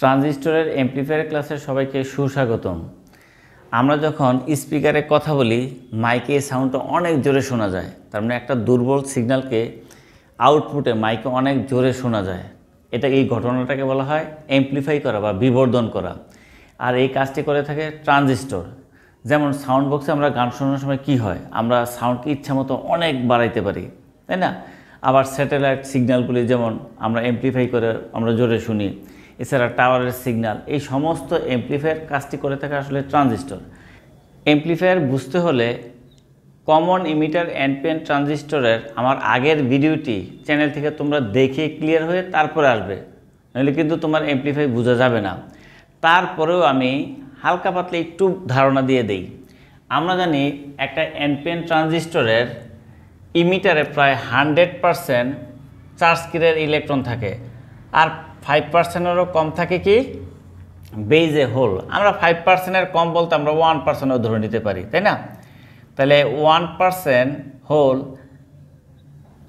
ট্রানজিস্টরের amplifier ক্লাসের সবাইকে সুস্বাগতম আমরা যখন স্পিকারে কথা বলি মাইকে সাউন্ডটা অনেক জোরে শোনা যায় তার মানে একটা দুর্বল সিগন্যালকে আউটপুটে মাইকে অনেক জোরে শোনা যায় এটা এই ঘটনাটাকে বলা হয় এমপ্লিফাই করা বা বিবর্ধন করা আর এই কাজটি করে থাকে ট্রানজিস্টর যেমন সাউন্ড বক্সে আমরা গান শোনার সময় কি হয় আমরা সাউন্ডকে ইচ্ছা মতো অনেক বাড়াইতে পারি তাই না আবার স্যাটেলাইট সিগন্যালগুলি যেমন আমরা এমপ্লিফাই করে আমরা জোরে শুনি এছাড়া টাওয়ারের সিগন্যাল এই সমস্ত অ্যাম্প্লিফায়ার কাজটি করে থাকে আসলে ট্রানজিস্টর অ্যাম্প্লিফায়ার বুঝতে হলে কমন ইমিটার অ্যান্ড পেন ট্রানজিস্টরের আমার আগের ভিডিওটি চ্যানেল থেকে তোমরা দেখে ক্লিয়ার হয়ে তারপরে আসবে নইলে কিন্তু তোমার অ্যাম্প্লিফাই বোঝা যাবে না তারপরেও আমি হালকা পাতলে একটু ধারণা দিয়ে দেই আমরা জানি একটা এনপিএন ট্রানজিস্টরের ইমিটারে প্রায় হান্ড্রেড পারসেন্ট চার্জ কিরের ইলেকট্রন থাকে আর ফাইভ পার্সেন্টেরও কম থাকে কি বেজ এ হোল আমরা ফাইভ পার্সেন্টের কম বলতে আমরা ওয়ান পার্সেন্টও ধরে নিতে পারি তাই না তাহলে one percent hole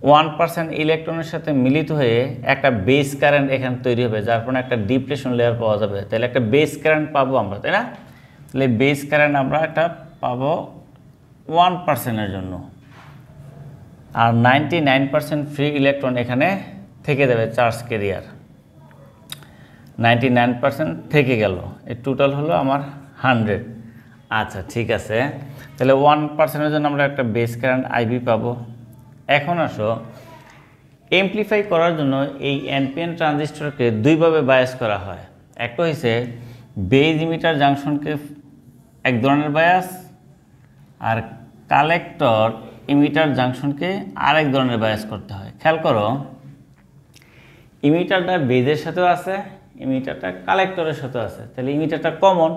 one percent ইলেকট্রনের সাথে মিলিত হয়ে একটা বেস কারেন্ট এখানে তৈরি হবে যার ফলে একটা ডিপ্রেশন লেয়ার পাওয়া যাবে তাহলে একটা বেস কারেন্ট পাবো আমরা তাই না তাহলে বেস কারেন্ট আমরা একটা পাবো ওয়ান পার্সেন্টের জন্য আর ninety nine percent free electron এখানে থেকে যাবে charge carrier ninety nine percent থেকে গেল এই টোটাল হলো আমার হান্ড্রেড আচ্ছা ঠিক আছে তাহলে ওয়ান পার্সেন্টের জন্য আমরা একটা বেস কারেন্ট আইবি পাবো এখন আসো এমপ্লিফাই করার জন্য এই এনপিএন ট্রানজিস্টরকে দুইভাবে বায়াস করা হয় একটা হয়েছে বেজ ইমিটার জাংশনকে এক ধরনের বায়াস আর কালেক্টর ইমিটার জাংশনকে আরেক ধরনের বায়াস করতে হয় খেয়াল করো ইমিটারটা বেজের সাথেও আছে ইমিটারটা কালেক্টরের সাথে আছে তাহলে ইমিটারটা কমন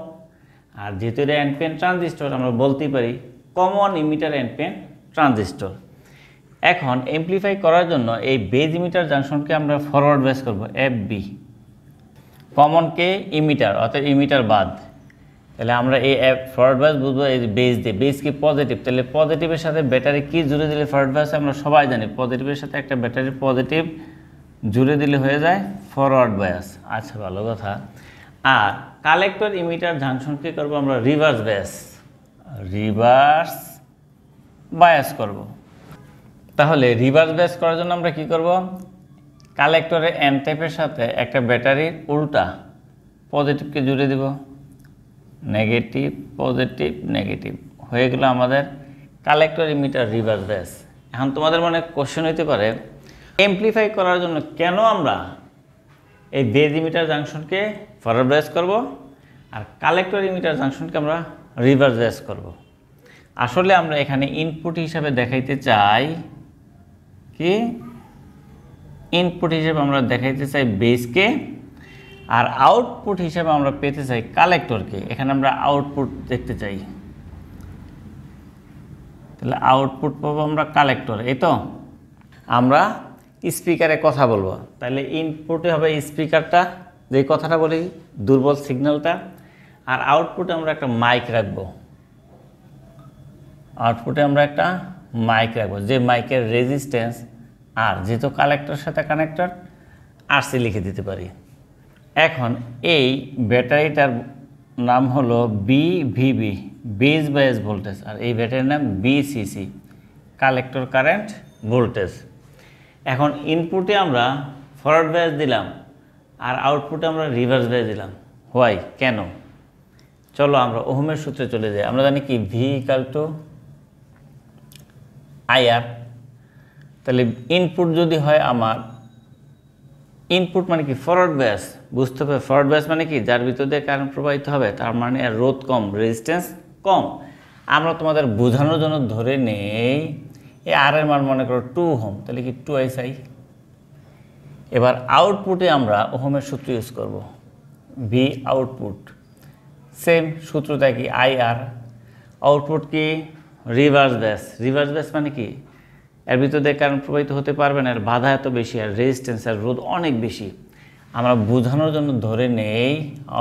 আর যেহেতু এটা অ্যান্ডপেন ট্রানজিস্টর আমরা বলতেই পারি কমন ইমিটার অ্যান্ডপেন ট্রানজিস্টর এখন এমপ্লিফাই করার জন্য এই বেজ ইমিটার জাংশনকে আমরা ফরওয়ার্ড বেস করব এফ বি কমনকে ইমিটার অর্থাৎ ইমিটার বাদ তাহলে আমরা এই অ্যাপ ফরওয়ার্ড বাস বুঝবো এই বেস দিয়ে বেস কি পজিটিভ তাহলে পজিটিভের সাথে ব্যাটারি কী জুড়ে দিলে ফরওয়ার্ড বাস আমরা সবাই জানি পজিটিভের সাথে একটা ব্যাটারি পজিটিভ জুড়ে দিলে হয়ে যায় ফরওয়ার্ড বায়াস আচ্ছা ভালো কথা আর কালেক্টর ইমিটার কী করবো আমরা রিভার্স ব্যাস রিভার্স বায়াস করব। তাহলে রিভার্স ব্যাস করার জন্য আমরা কি করব কালেক্টরে এন টাইপের সাথে একটা ব্যাটারির উল্টা পজিটিভকে জুড়ে দিব নেগেটিভ পজিটিভ নেগেটিভ হয়ে গেল আমাদের কালেক্টর ইমিটার রিভার্স ব্যাস এখন তোমাদের মনে কোশ্চেন হইতে পারে এমপ্লিফাই করার জন্য কেন আমরা এই বেজ ইমিটার জাংশনকে ফরওয়ার্ড ব্রেস করব আর কালেক্টর ইমিটার জাংশনকে আমরা রিভার্স ব্রেস করব আসলে আমরা এখানে ইনপুট হিসাবে দেখাইতে চাই কি ইনপুট হিসাবে আমরা দেখাইতে চাই বেসকে আর আউটপুট হিসাবে আমরা পেতে চাই কালেক্টরকে এখানে আমরা আউটপুট দেখতে চাই তাহলে আউটপুট পাবো আমরা কালেক্টর এই তো আমরা স্পিকারে কথা বলবো তাহলে ইনপুটে হবে স্পিকারটা যে কথাটা বলি দুর্বল সিগন্যালটা আর আউটপুটে আমরা একটা মাইক রাখবো আউটপুটে আমরা একটা মাইক রাখবো যে মাইকের রেজিস্ট্যান্স আর যেহেতু কালেক্টর সাথে কানেক্টর আরসি লিখে দিতে পারি এখন এই ব্যাটারিটার নাম হলো বিভিবি বেজ বায়াস ভোল্টেজ আর এই ব্যাটারির নাম বিসিসি কালেক্টর কারেন্ট ভোল্টেজ এখন ইনপুটে আমরা ফরওয়ার্ড ব্যাস দিলাম আর আউটপুটে আমরা রিভার্স ব্যাস দিলাম হোয়াই কেন চলো আমরা ওহমের সূত্রে চলে যাই আমরা জানি কি ভি ইকাল টু আইআর তাহলে ইনপুট যদি হয় আমার ইনপুট মানে কি ফরওয়ার্ড ব্যাস বুঝতে হবে ফরওয়ার্ড ব্যাস মানে কি যার ভিতর দিয়ে কারেন্ট প্রবাহিত হবে তার মানে রোধ কম রেজিস্ট্যান্স কম আমরা তোমাদের বোঝানোর জন্য ধরে নেই এ আর এর মান মনে করো টু হোম তাহলে কি টু এস আই এবার আউটপুটে আমরা ওহোমের সূত্র ইউজ করব ভি আউটপুট সেম সূত্রটা কি আই আর আউটপুট কি রিভার্স ব্যাস রিভার্স ব্যাস মানে কি এর ভিতর দিয়ে কারেন্ট প্রবাহিত হতে পারবে না এর বাধা এত বেশি আর রেজিস্ট্যান্স আর রোধ অনেক বেশি আমরা বোঝানোর জন্য ধরে নেই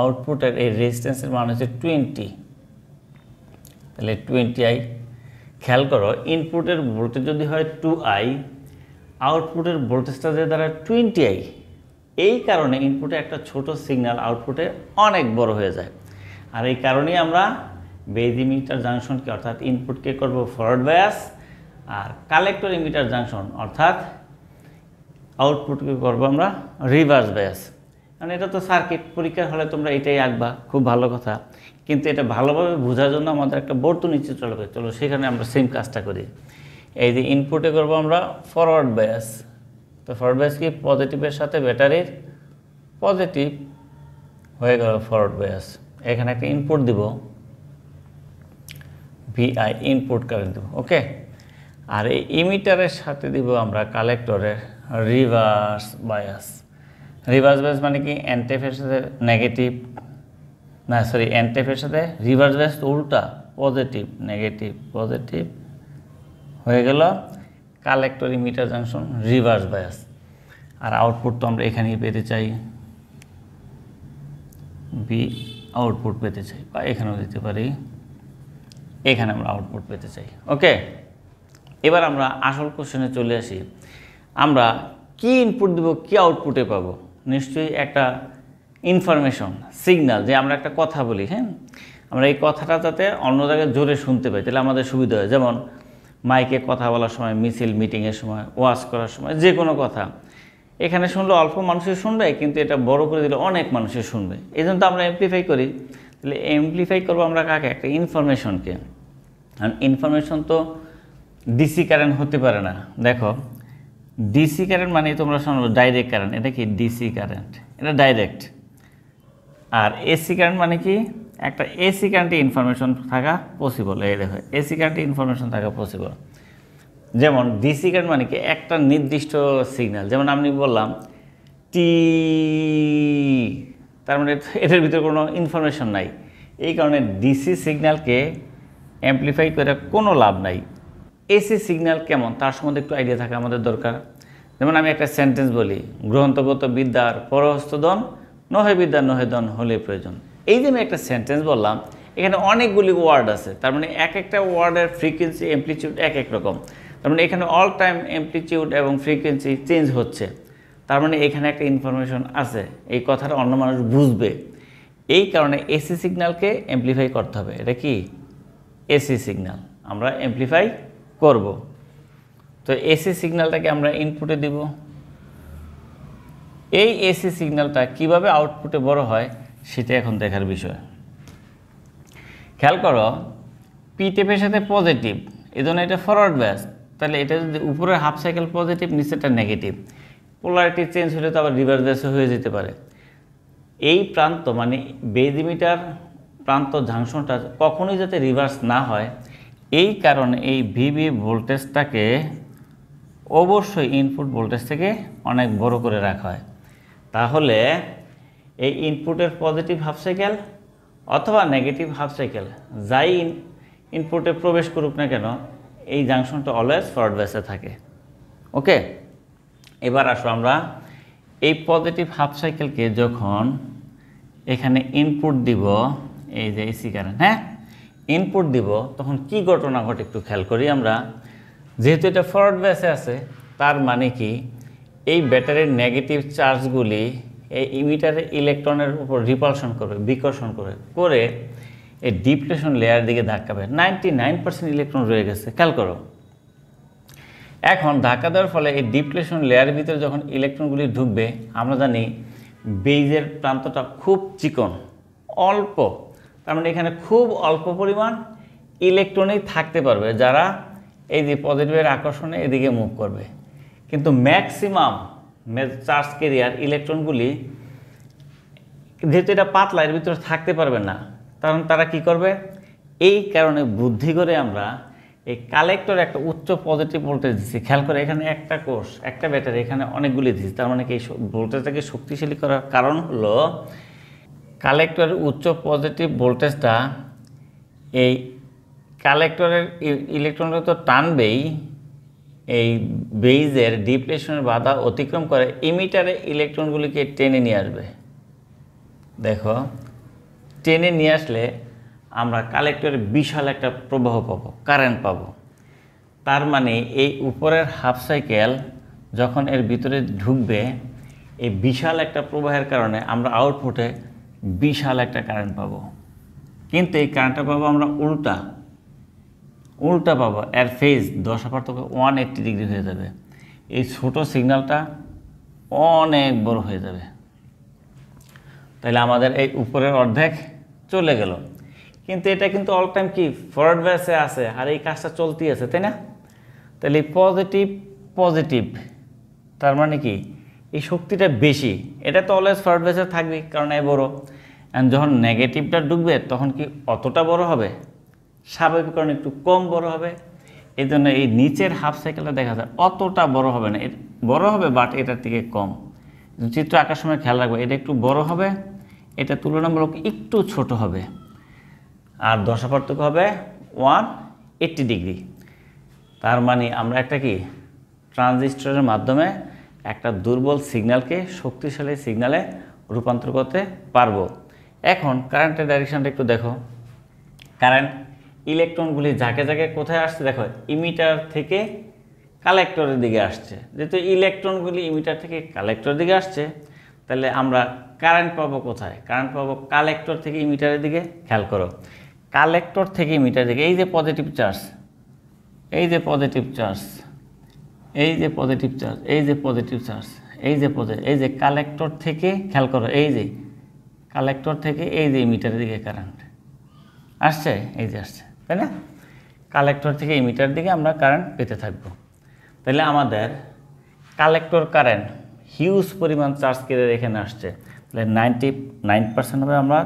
আউটপুটের এই রেজিস্ট্যান্সের মান হচ্ছে টোয়েন্টি তাহলে টোয়েন্টি আই খেয়াল করো ইনপুটের ভোল্টেজ যদি হয় টু আই আউটপুটের ভোল্টেজটা যে দ্বারা টোয়েন্টি আই এই কারণে ইনপুটে একটা ছোট সিগন্যাল আউটপুটে অনেক বড় হয়ে যায় আর এই কারণেই আমরা বেদি মিটার জাংশনকে অর্থাৎ ইনপুটকে করব ফরওয়ার্ড ব্যাস আর কালেক্টর ইমিটার জাংশন অর্থাৎ আউটপুটকে করব আমরা রিভার্স ব্যাস কারণ এটা তো সার্কিট পরীক্ষার হলে তোমরা এটাই আঁকবা খুব ভালো কথা কিন্তু এটা ভালোভাবে বোঝার জন্য আমাদের একটা বর্তনী চিত্র লাগবে চলো সেখানে আমরা সেম কাজটা করি এই যে ইনপুটে করব আমরা ফরওয়ার্ড ব্যাস তো ফরওয়ার্ড ব্যাস কি পজিটিভের সাথে ব্যাটারির পজিটিভ হয়ে গেল ফরওয়ার্ড ব্যাস এখানে একটা ইনপুট দিব ভিআই ইনপুট কারেন্ট দেবো ওকে আর এই ইমিটারের সাথে দিব আমরা কালেক্টরের রিভার্স বায়াস রিভার্স বায়াস মানে কি অ্যান্টেফের সাথে নেগেটিভ না সরি অ্যান টাইপের সাথে রিভার্স ব্যাস উল্টা পজিটিভ নেগেটিভ পজিটিভ হয়ে গেল কালেক্টর মিটার জাংশন রিভার্স ব্যাস আর আউটপুট তো আমরা এখানেই পেতে চাই বি আউটপুট পেতে চাই বা এখানেও দিতে পারি এখানে আমরা আউটপুট পেতে চাই ওকে এবার আমরা আসল কোশ্চেনে চলে আসি আমরা কি ইনপুট দেবো কি আউটপুটে পাবো নিশ্চয়ই একটা ইনফরমেশন সিগনাল যে আমরা একটা কথা বলি হ্যাঁ আমরা এই কথাটা যাতে অন্য জায়গায় জোরে শুনতে পাই তাহলে আমাদের সুবিধা হয় যেমন মাইকে কথা বলার সময় মিছিল মিটিংয়ের সময় ওয়াজ করার সময় যে কোনো কথা এখানে শুনলে অল্প মানুষের শুনবে কিন্তু এটা বড় করে দিলে অনেক মানুষের শুনবে এই জন্য তো আমরা এমপ্লিফাই করি তাহলে এমপ্লিফাই করবো আমরা কাকে একটা ইনফরমেশনকে কারণ ইনফরমেশন তো ডিসি কারেন্ট হতে পারে না দেখো ডিসি কারেন্ট মানে তোমরা শোনো ডাইরেক্ট কারেন্ট এটা কি ডিসি কারেন্ট এটা ডাইরেক্ট আর এসি কারেন্ট মানে কি একটা এসি কারেন্টে ইনফরমেশন থাকা পসিবল এই দেখো এসি কারেন্টে ইনফরমেশন থাকা পসিবল যেমন ডিসি কারেন্ট মানে কি একটা নির্দিষ্ট সিগন্যাল যেমন আমি বললাম টি তার মানে এটার ভিতরে কোনো ইনফরমেশন নাই এই কারণে ডিসি সিগন্যালকে অ্যাম্প্লিফাই করে কোনো লাভ নাই এসি সিগন্যাল কেমন তার সম্বন্ধে একটু আইডিয়া থাকা আমাদের দরকার যেমন আমি একটা সেন্টেন্স বলি গ্রন্থগত বিদ্যার পরহস্তদন নহে বিদ্যা নহে দন হলে প্রয়োজন এই যে আমি একটা সেন্টেন্স বললাম এখানে অনেকগুলি ওয়ার্ড আছে তার মানে এক একটা ওয়ার্ডের ফ্রিকোয়েন্সি অ্যাম্পলিচিউড এক এক রকম তার মানে এখানে অল টাইম এমপ্লিচিউড এবং ফ্রিকোয়েন্সি চেঞ্জ হচ্ছে তার মানে এখানে একটা ইনফরমেশন আছে এই কথাটা অন্য মানুষ বুঝবে এই কারণে এসি সিগন্যালকে অ্যাম্প্লিফাই করতে হবে এটা কি এসি সিগন্যাল আমরা অ্যাম্প্লিফাই করব তো এসি সিগন্যালটাকে আমরা ইনপুটে দিব এই এসি সিগন্যালটা কিভাবে আউটপুটে বড় হয় সেটা এখন দেখার বিষয় খেয়াল করো পি টেপের সাথে পজিটিভ এই জন্য এটা ফরওয়ার্ড ব্যাস তাহলে এটা যদি উপরের হাফ সাইকেল পজিটিভ নিচেটা নেগেটিভ পোলারিটি চেঞ্জ হলে তো আবার রিভার্স ব্যাসও হয়ে যেতে পারে এই প্রান্ত মানে বেদিমিটার প্রান্ত ঝাংশনটা কখনোই যাতে রিভার্স না হয় এই কারণে এই ভিভি ভোল্টেজটাকে অবশ্যই ইনপুট ভোল্টেজ থেকে অনেক বড় করে রাখা হয় তাহলে এই ইনপুটের পজিটিভ হাফ সাইকেল অথবা নেগেটিভ হাফ সাইকেল যাই ইনপুটে প্রবেশ করুক না কেন এই জাংশনটা অলওয়েজ ফরওয়ার্ড বেসে থাকে ওকে এবার আসো আমরা এই পজিটিভ হাফ সাইকেলকে যখন এখানে ইনপুট দিব এই যে এসি কারণ হ্যাঁ ইনপুট দিব তখন কি ঘটনা ঘটে একটু খেয়াল করি আমরা যেহেতু এটা ফরওয়ার্ড বেসে আছে তার মানে কি এই ব্যাটারির নেগেটিভ চার্জগুলি এই ইমিটারের ইলেকট্রনের উপর রিপালশন করবে বিকর্ষণ করবে করে এই ডিপ্রেশন লেয়ার দিকে ধাক্কাবে নাইনটি নাইন পার্সেন্ট ইলেকট্রন রয়ে গেছে খেয়াল করো এখন ধাক্কা দেওয়ার ফলে এই ডিপ্রেশন লেয়ারের ভিতরে যখন ইলেকট্রনগুলি ঢুকবে আমরা জানি বেইজের প্রান্তটা খুব চিকন অল্প তার মানে এখানে খুব অল্প পরিমাণ ইলেকট্রনই থাকতে পারবে যারা এই যে পজিটিভের আকর্ষণে এদিকে মুভ করবে কিন্তু ম্যাক্সিমাম চার্জ কেরিয়ার ইলেকট্রনগুলি যেহেতু এটা পাতলা এর ভিতরে থাকতে পারবে না কারণ তারা কি করবে এই কারণে বুদ্ধি করে আমরা এই কালেক্টর একটা উচ্চ পজিটিভ ভোল্টেজ দিচ্ছি খেয়াল করে এখানে একটা কোর্স একটা ব্যাটারি এখানে অনেকগুলি দিচ্ছি তার মানে কি এই ভোল্টেজটাকে শক্তিশালী করার কারণ হলো কালেক্টরের উচ্চ পজিটিভ ভোল্টেজটা এই কালেক্টরের ইলেকট্রনটা তো টানবেই এই বেইজের ডিপ্রেশনের বাধা অতিক্রম করে ইমিটারে ইলেকট্রনগুলিকে টেনে নিয়ে আসবে দেখো টেনে নিয়ে আসলে আমরা কালেক্টরে বিশাল একটা প্রবাহ পাব কারেন্ট পাব তার মানে এই উপরের হাফ সাইকেল যখন এর ভিতরে ঢুকবে এই বিশাল একটা প্রবাহের কারণে আমরা আউটপুটে বিশাল একটা কারেন্ট পাব কিন্তু এই কারেন্টটা পাবো আমরা উল্টা উল্টা পাবো এর ফেজ দশা পার্থক্য ওয়ান এইট্টি ডিগ্রি হয়ে যাবে এই ছোট সিগন্যালটা অনেক বড় হয়ে যাবে তাহলে আমাদের এই উপরের অর্ধেক চলে গেল কিন্তু এটা কিন্তু অল টাইম কি ফরওয়ার্ড ব্যাসে আছে আর এই কাজটা চলতেই আছে তাই না তাহলে পজিটিভ পজিটিভ তার মানে কি এই শক্তিটা বেশি এটা তো অলওয়েজ ফরওয়ার্ড ব্যাসে থাকবে কারণ এ বড় যখন নেগেটিভটা ডুববে তখন কি অতটা বড় হবে স্বাভাবিকরণ একটু কম বড় হবে এই জন্য এই নিচের হাফ সাইকেলটা দেখা যায় অতটা বড় হবে না বড় হবে বাট এটার থেকে কম চিত্র আঁকার সময় খেয়াল রাখবে এটা একটু বড় হবে এটা তুলনামূলক একটু ছোট হবে আর দশা পার্থক্য হবে ওয়ান এইট্টি ডিগ্রি তার মানে আমরা একটা কি ট্রানজিস্টরের মাধ্যমে একটা দুর্বল সিগন্যালকে শক্তিশালী সিগন্যালে রূপান্তর করতে পারবো এখন কারেন্টের ডাইরেকশানটা একটু দেখো কারেন্ট ইলেকট্রনগুলি ঝাঁকে ঝাঁকে কোথায় আসছে দেখো ইমিটার থেকে কালেক্টরের দিকে আসছে যেহেতু ইলেকট্রনগুলি ইমিটার থেকে কালেক্টরের দিকে আসছে তাহলে আমরা কারেন্ট পাবো কোথায় কারেন্ট পাবো কালেক্টর থেকে ইমিটারের দিকে খেয়াল করো কালেক্টর থেকে ইমিটারের দিকে এই যে পজিটিভ চার্জ এই যে পজিটিভ চার্জ এই যে পজিটিভ চার্জ এই যে পজিটিভ চার্জ এই যে পজিটিভ এই যে কালেক্টর থেকে খেয়াল করো এই যে কালেক্টর থেকে এই যে ইমিটারের দিকে কারেন্ট আসছে এই যে আসছে তাই না কালেক্টর থেকে ইমিটার দিকে আমরা কারেন্ট পেতে থাকবো তাহলে আমাদের কালেক্টর কারেন্ট হিউজ পরিমাণ চার্জ কেটে এখানে আসছে তাহলে নাইনটি নাইন পার্সেন্ট হবে আমরা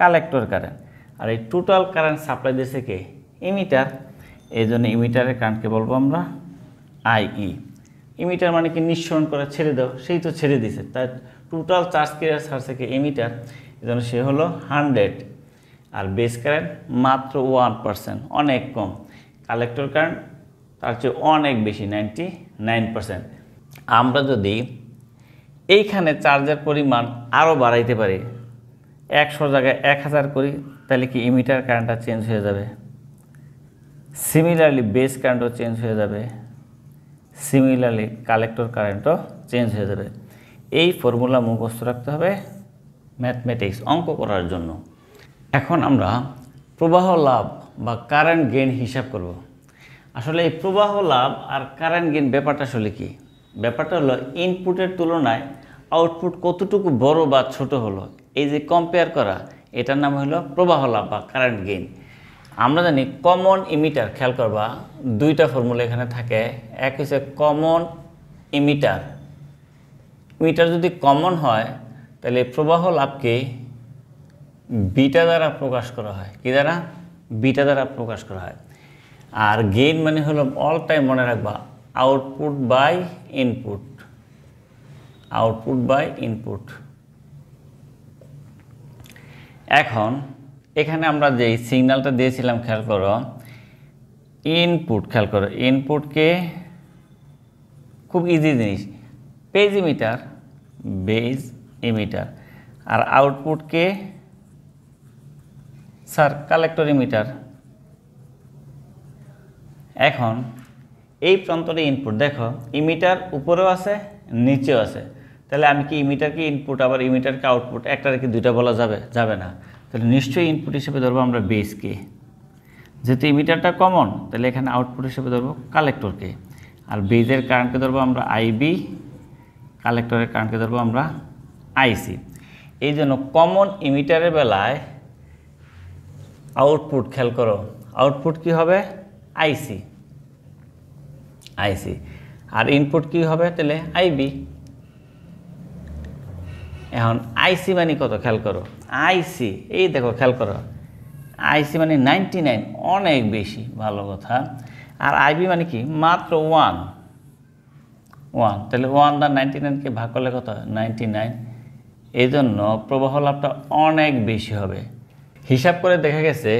কালেক্টর কারেন্ট আর এই টোটাল কারেন্ট সাপ্লাই দিয়েছে কে ইমিটার এই জন্য ইমিটারের কারেন্টকে বলবো আমরা আইই ইমিটার e। মানে কি নিঃসরণ করে ছেড়ে দাও সেই তো ছেড়ে দিছে তাই টোটাল চার্জ কেরিয়ার ছাড়ছে কে ইমিটার এই জন্য সে হলো হান্ড্রেড আর বেস কারেন্ট মাত্র ওয়ান পারসেন্ট অনেক কম কালেক্টর কারেন্ট তার চেয়ে অনেক বেশি নাইনটি নাইন পারসেন্ট আমরা যদি এইখানে চার্জের পরিমাণ আরও বাড়াইতে পারি একশো জায়গায় এক হাজার করি তাহলে কি ইমিটার কারেন্টটা চেঞ্জ হয়ে যাবে সিমিলারলি বেস কারেন্টও চেঞ্জ হয়ে যাবে সিমিলারলি কালেক্টর কারেন্টও চেঞ্জ হয়ে যাবে এই ফর্মুলা মুখস্থ রাখতে হবে ম্যাথমেটিক্স অঙ্ক করার জন্য এখন আমরা প্রবাহ লাভ বা কারেন্ট গেইন হিসাব করব আসলে এই প্রবাহ লাভ আর কারেন্ট গেইন ব্যাপারটা আসলে কি ব্যাপারটা হলো ইনপুটের তুলনায় আউটপুট কতটুকু বড় বা ছোট হলো এই যে কম্পেয়ার করা এটার নাম হলো প্রবাহ লাভ বা কারেন্ট গেইন আমরা জানি কমন ইমিটার খেয়াল করবা দুইটা ফর্মুলা এখানে থাকে এক হচ্ছে কমন ইমিটার ইমিটার যদি কমন হয় তাহলে প্রবাহ লাভকে বিটা দ্বারা প্রকাশ করা হয় কি দ্বারা বিটা দ্বারা প্রকাশ করা হয় আর গেইন মানে হলো অল টাইম মনে রাখবা output by input output by input এখন এখানে আমরা যে সিগন্যালটা দিয়েছিলাম খেয়াল করো ইনপুট খেয়াল করো ইনপুটকে খুব ইজি জিনিস পেজ ইমিটার বেজ ইমিটার আর আউটপুটকে স্যার কালেক্টরিমিটার এখন এই প্রান্তটি ইনপুট দেখো ইমিটার উপরেও আছে নিচেও আছে তাহলে আমি কি ইমিটারকে ইনপুট আবার ইমিটারকে আউটপুট একটা রেখে দুইটা বলা যাবে যাবে না তাহলে নিশ্চয়ই ইনপুট হিসেবে ধরবো আমরা বেসকে যেহেতু ইমিটারটা কমন তাহলে এখানে আউটপুট হিসেবে ধরবো কালেক্টরকে আর বেজের কারেন্টকে ধরবো আমরা আইবি কালেক্টরের কারেন্টকে ধরবো আমরা আইসি এই জন্য কমন ইমিটারের বেলায় আউটপুট খেয়াল করো আউটপুট কি হবে আইসি আইসি আর ইনপুট কি হবে তাহলে আইবি এখন আইসি মানে কত খেয়াল করো আইসি এই দেখো খেয়াল করো আইসি মানে নাইনটি নাইন অনেক বেশি ভালো কথা আর আইবি মানে কি মাত্র ওয়ান ওয়ান তাহলে ওয়ান দা নাইনটি নাইনকে ভাগ করলে কত নাইনটি নাইন এই জন্য প্রবাহ লাভটা অনেক বেশি হবে হিসাব করে দেখা গেছে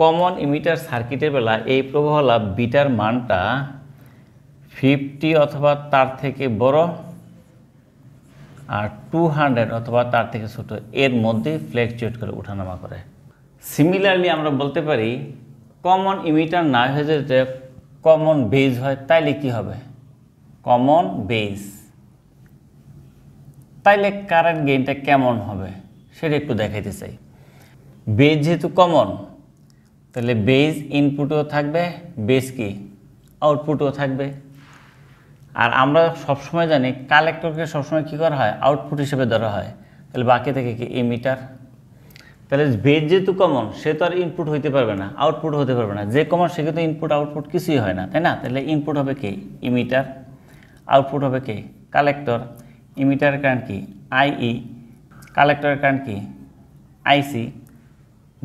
কমন ইমিটার সার্কিটের বেলা এই প্রবাহ লাভ বিটার মানটা ফিফটি অথবা তার থেকে বড় আর টু হান্ড্রেড অথবা তার থেকে ছোট এর মধ্যে ফ্লেকচুয়েট করে ওঠানামা করে সিমিলারলি আমরা বলতে পারি কমন ইমিটার না হয়ে যেতে কমন বেজ হয় তাইলে কি হবে কমন বেজ তাইলে কারেন্ট গেইনটা কেমন হবে সেটা একটু দেখাইতে চাই বেজ যেহেতু কমন তাহলে বেজ ইনপুটও থাকবে বেজ কি আউটপুটও থাকবে আর আমরা সবসময় জানি কালেক্টরকে সবসময় কী করা হয় আউটপুট হিসেবে ধরা হয় তাহলে বাকি থেকে কি ইমিটার তাহলে বেজ যেহেতু কমন সে তো আর ইনপুট হইতে পারবে না আউটপুট হতে পারবে না যে কমন সে কিন্তু ইনপুট আউটপুট কিছুই হয় না তাই না তাহলে ইনপুট হবে কি ইমিটার আউটপুট হবে কি কালেক্টর ইমিটার কারেন্ট কি আইই কালেক্টরের কারেন্ট কি আইসি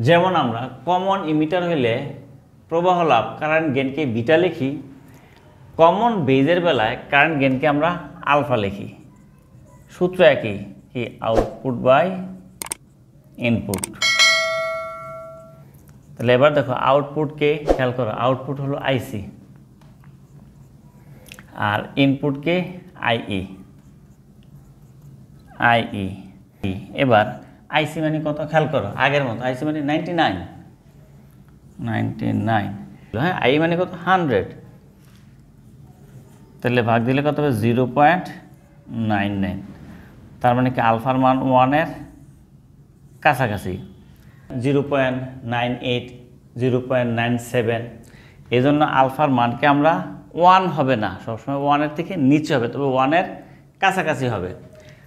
যেমন আমরা কমন ইমিটার হইলে প্রবাহ লাভ কারেন্ট গেনকে বিটা লিখি কমন বেজের বেলায় কারেন্ট গেনকে আমরা আলফা লিখি সূত্র একই কি আউটপুট বাই ইনপুট তাহলে এবার দেখো আউটপুটকে খেয়াল করো আউটপুট হলো আইসি আর ইনপুটকে আইই আইই এবার আইসি মানি কত খেয়াল করো আগের মতো আইসি মানি নাইনটি নাইন নাইনটি নাইন হ্যাঁ আই মানি কত হান্ড্রেড তাহলে ভাগ দিলে কত হবে জিরো পয়েন্ট নাইন নাইন তার মানে কি আলফার মান ওয়ানের কাছাকাছি zero point nine eight zero point nine seven এই জন্য আলফার মানকে আমরা ওয়ান হবে না সবসময় ওয়ানের থেকে নিচে হবে তবে ওয়ানের কাছাকাছি হবে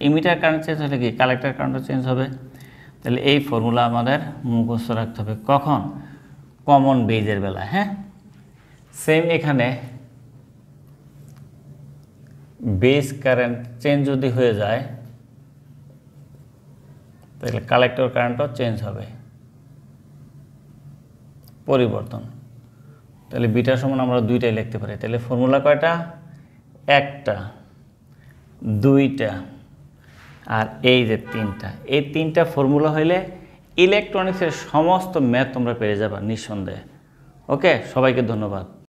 ইমিটার কারেন্ট চেঞ্জ হলে কি কালেক্টার কারেন্টও চেঞ্জ হবে তাহলে এই ফর্মুলা আমাদের মুখস্থ রাখতে হবে কখন কমন বেজের বেলা হ্যাঁ সেম এখানে বেজ কারেন্ট চেঞ্জ যদি হয়ে যায় তাহলে কালেক্টর কারেন্টও চেঞ্জ হবে পরিবর্তন তাহলে বিটার সমান আমরা দুইটাই লিখতে পারি তাহলে ফর্মুলা কয়টা একটা দুইটা আর এই যে তিনটা এই তিনটা ফর্মুলা হইলে ইলেকট্রনিক্সের সমস্ত ম্যাথ তোমরা পেয়ে যাবা নিঃসন্দেহে ওকে সবাইকে ধন্যবাদ